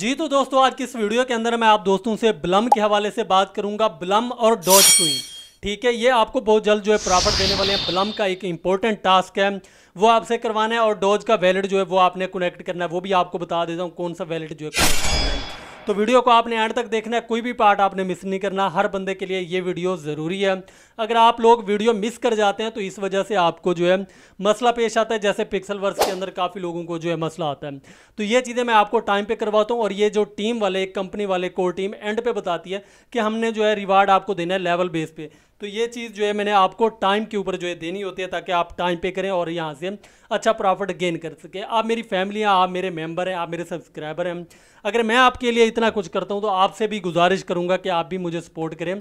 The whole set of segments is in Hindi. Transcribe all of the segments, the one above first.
जी तो दोस्तों आज की इस वीडियो के अंदर मैं आप दोस्तों से ब्लम के हवाले से बात करूंगा ब्लम और डॉज क्वीन ठीक है ये आपको बहुत जल्द जो है प्रॉफिट देने वाले हैं ब्लम का एक इंपॉर्टेंट टास्क है वो आपसे करवाना है और डॉज का वैलिड जो है वो आपने कनेक्ट करना है वो भी आपको बता देता हूँ कौन सा वैलिड जो है तो वीडियो को आपने एंड तक देखना है कोई भी पार्ट आपने मिस नहीं करना हर बंदे के लिए ये वीडियो ज़रूरी है अगर आप लोग वीडियो मिस कर जाते हैं तो इस वजह से आपको जो है मसला पेश आता है जैसे पिक्सल वर्स के अंदर काफ़ी लोगों को जो है मसला आता है तो ये चीज़ें मैं आपको टाइम पर करवाता हूँ और ये जो टीम वाले कंपनी वाले कोर टीम एंड पे बताती है कि हमने जो है रिवार्ड आपको देना है लेवल बेस पर तो ये चीज़ जो है मैंने आपको टाइम के ऊपर जो है देनी होती है ताकि आप टाइम पे करें और यहाँ से अच्छा प्रॉफिट गेन कर सकें आप मेरी फैमिली हैं आप मेरे मेंबर हैं आप मेरे सब्सक्राइबर हैं अगर मैं आपके लिए इतना कुछ करता हूँ तो आपसे भी गुजारिश करूँगा कि आप भी मुझे सपोर्ट करें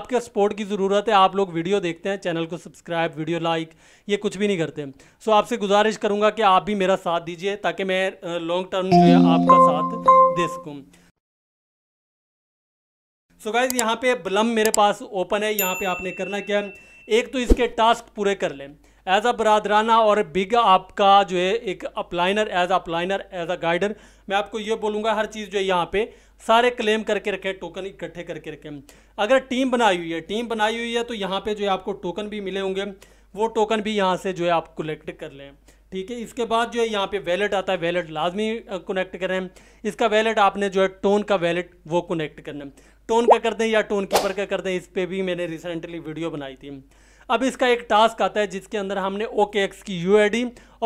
आपके सपोर्ट की ज़रूरत है आप लोग वीडियो देखते हैं चैनल को सब्सक्राइब वीडियो लाइक ये कुछ भी नहीं करते सो आपसे गुजारिश करूँगा कि आप भी मेरा साथ दीजिए ताकि मैं लॉन्ग टर्म जो है आपका साथ दे सकूँ सो गाइज यहाँ पे ब्लम मेरे पास ओपन है यहाँ पे आपने करना क्या है एक तो इसके टास्क पूरे कर लें एज अ बरादराना और बिग आपका जो है एक upliner as upliner as a guider मैं आपको ये बोलूँगा हर चीज़ जो है यहाँ पे सारे क्लेम करके रखें टोकन इकट्ठे करके रखें अगर टीम बनाई हुई है टीम बनाई हुई है तो यहाँ पे जो है आपको टोकन भी मिले होंगे वो टोकन भी यहाँ से जो है आप कलेक्ट कर लें ठीक है इसके बाद जो है यहाँ पे वैलेट आता है वैलेट लाजमी कनेक्ट करें इसका वैलेट आपने जो है टोन का वैलेट वो कनेक्ट करना टोन का कर दें या टोन कीपर का कर दें इस पर भी मैंने रिसेंटली वीडियो बनाई थी अब इसका एक टास्क आता है जिसके अंदर हमने ओके एक्स की यू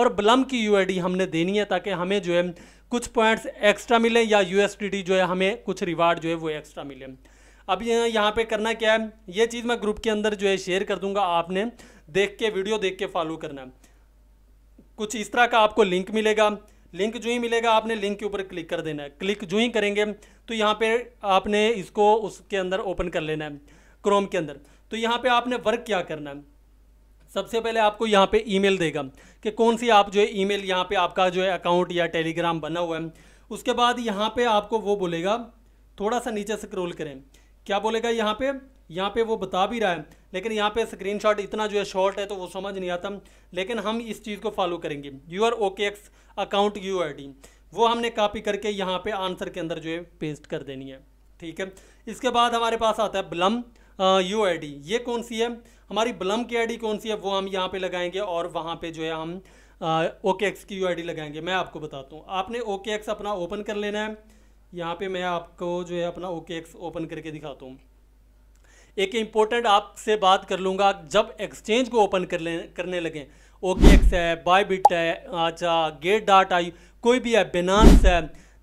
और ब्लम की यू हमने देनी है ताकि हमें जो है कुछ पॉइंट्स एक्स्ट्रा मिलें या यू जो है हमें कुछ रिवार्ड जो है वो एक्स्ट्रा मिले अब ये यहाँ पे करना क्या है ये चीज़ मैं ग्रुप के अंदर जो है शेयर कर दूंगा आपने देख के वीडियो देख के फॉलो करना है कुछ इस तरह का आपको लिंक मिलेगा लिंक जो ही मिलेगा आपने लिंक के ऊपर क्लिक कर देना है क्लिक जो ही करेंगे तो यहाँ पे आपने इसको उसके अंदर ओपन कर लेना है क्रोम के अंदर तो यहाँ पे आपने वर्क क्या करना है सबसे पहले आपको यहाँ पे ईमेल देगा कि कौन सी आप जो है ई मेल यहाँ पर आपका जो है अकाउंट या टेलीग्राम बना हुआ है उसके बाद यहाँ पर आपको वो बोलेगा थोड़ा सा नीचे स्क्रोल करें क्या बोलेगा यहाँ पर यहाँ पर वो बता भी रहा है लेकिन यहाँ पे स्क्रीनशॉट इतना जो है शॉर्ट है तो वो समझ नहीं आता लेकिन हम इस चीज़ को फॉलो करेंगे your OKX account U वो हमने कापी करके यहाँ पे आंसर के अंदर जो है पेस्ट कर देनी है ठीक है इसके बाद हमारे पास आता है ब्लम यू आई डी ये कौन सी है हमारी ब्लम की डी कौन सी है वो हम यहाँ पर लगाएंगे और वहाँ पर जो है हम ओके एक्स की यू आई डी लगाएंगे मैं आपको बताता हूँ आपने ओके एक्स अपना ओपन कर लेना है यहाँ पर मैं आपको जो है अपना ओके एक्स ओपन करके दिखाता हूँ एक इम्पोर्टेंट आपसे बात कर लूँगा जब एक्सचेंज को ओपन कर ले करने लगें ओके एक्स है बायबिट है अच्छा गेट डाट आई कोई भी है बेनास है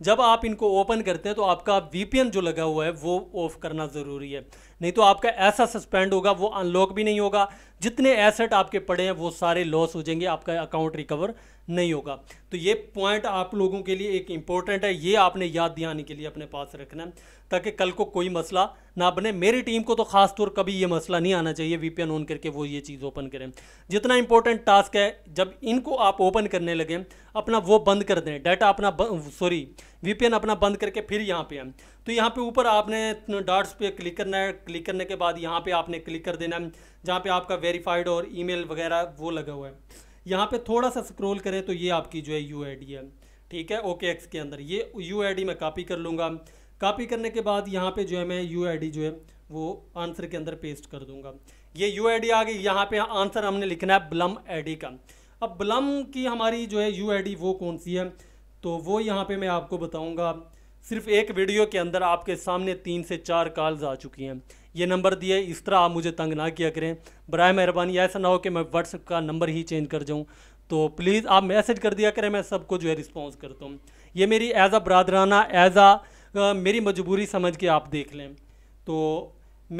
जब आप इनको ओपन करते हैं तो आपका वीपीएन जो लगा हुआ है वो ऑफ करना ज़रूरी है नहीं तो आपका ऐसा सस्पेंड होगा वो अनलॉक भी नहीं होगा जितने एसेट आपके पड़े हैं वो सारे लॉस हो जाएंगे आपका अकाउंट रिकवर नहीं होगा तो ये पॉइंट आप लोगों के लिए एक इंपॉर्टेंट है ये आपने याद दिलाने के लिए अपने पास रखना है ताकि कल को कोई मसला ना बने मेरी टीम को तो खास तौर कभी ये मसला नहीं आना चाहिए वीपीएन ऑन करके वो ये चीज़ ओपन करें जितना इंपॉर्टेंट टास्क है जब इनको आप ओपन करने लगें अपना वो बंद कर दें डाटा अपना सॉरी वीपीएन अपना बंद करके फिर यहाँ पे है तो यहाँ पे ऊपर आपने डार्ट्स पे क्लिक करना है क्लिक करने के बाद यहाँ पे आपने क्लिक कर देना है जहाँ पे आपका वेरीफाइड और ईमेल वगैरह वो लगा हुआ है यहाँ पे थोड़ा सा स्क्रोल करें तो ये आपकी जो है यू है ठीक है ओके एक्स के अंदर ये यू मैं कापी कर लूँगा कापी करने के बाद यहाँ पर जो है मैं यू जो है वो आंसर के अंदर पेस्ट कर दूंगा ये यू आई आ गई यहाँ पे आंसर हमने लिखना है ब्लम आई का अब ब्लम की हमारी जो है यू वो कौन सी है तो वो यहाँ पे मैं आपको बताऊँगा सिर्फ एक वीडियो के अंदर आपके सामने तीन से चार कॉल्स आ चुकी हैं ये नंबर दिए इस तरह आप मुझे तंग ना किया करें बर मेहरबानी ऐसा ना हो कि मैं व्हाट्सअप का नंबर ही चेंज कर जाऊँ तो प्लीज़ आप मैसेज कर दिया करें मैं सबको जो है रिस्पॉन्स करता हूँ ये मेरी एज़ आ बरदराना एज़ आ मेरी मजबूरी समझ के आप देख लें तो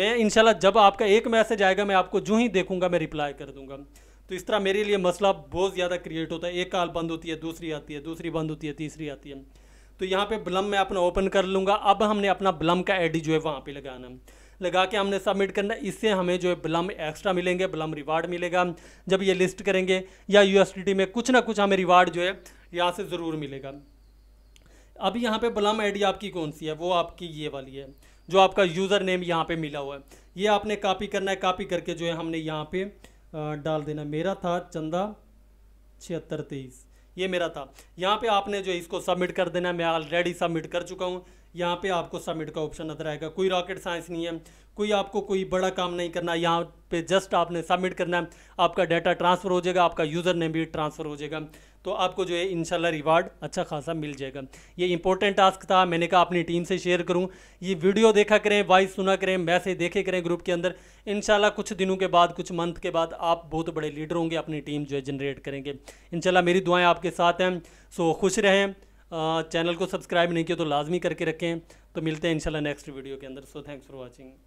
मैं इनशाला जब आपका एक मैसेज आएगा मैं आपको जो ही देखूंगा मैं रिप्लाई कर दूंगा तो इस तरह मेरे लिए मसला बहुत ज़्यादा क्रिएट होता है एक काल बंद होती है दूसरी आती है दूसरी बंद होती है तीसरी आती है तो यहाँ पे ब्लम मैं अपना ओपन कर लूँगा अब हमने अपना ब्लम का एडी जो है वहाँ पे लगाना लगा के हमने सबमिट करना इससे हमें जो है ब्लम एक्स्ट्रा मिलेंगे ब्लम रिवार्ड मिलेगा जब ये लिस्ट करेंगे या यू में कुछ ना कुछ हमें रिवार्ड जो है यहाँ से ज़रूर मिलेगा अब यहाँ पे ब्लम आई आपकी कौन सी है वो आपकी ये वाली है जो आपका यूज़र नेम यहाँ पे मिला हुआ है ये आपने कॉपी करना है कॉपी करके जो है हमने यहाँ पे डाल देना मेरा था चंदा छिहत्तर तेईस ये मेरा था यहाँ पे आपने जो इसको सबमिट कर देना मैं ऑलरेडी सबमिट कर चुका हूँ यहाँ पे आपको सबमिट का ऑप्शन नजर आएगा कोई रॉकेट साइंस नहीं है कोई आपको कोई बड़ा काम नहीं करना यहाँ पे जस्ट आपने सबमिट करना है आपका डाटा ट्रांसफ़र हो जाएगा आपका यूज़र नेम भी ट्रांसफ़र हो जाएगा तो आपको जो है इनशाला रिवार्ड अच्छा खासा मिल जाएगा ये इंपॉर्टेंट टास्क था मैंने कहा अपनी टीम से शेयर करूँ ये वीडियो देखा करें वॉइस सुना करें मैसेज देखे करें ग्रुप के अंदर इनशाला कुछ दिनों के बाद कुछ मंथ के बाद आप बहुत बड़े लीडर होंगे अपनी टीम जो है जनरेट करेंगे इनशाला मेरी दुआएँ आपके साथ हैं सो खुश रहें चैनल को सब्सक्राइब नहीं किया तो लाजमी करके रखें तो मिलते हैं इंशाल्लाह नेक्स्ट वीडियो के अंदर सो थैंक्स फॉर वाचिंग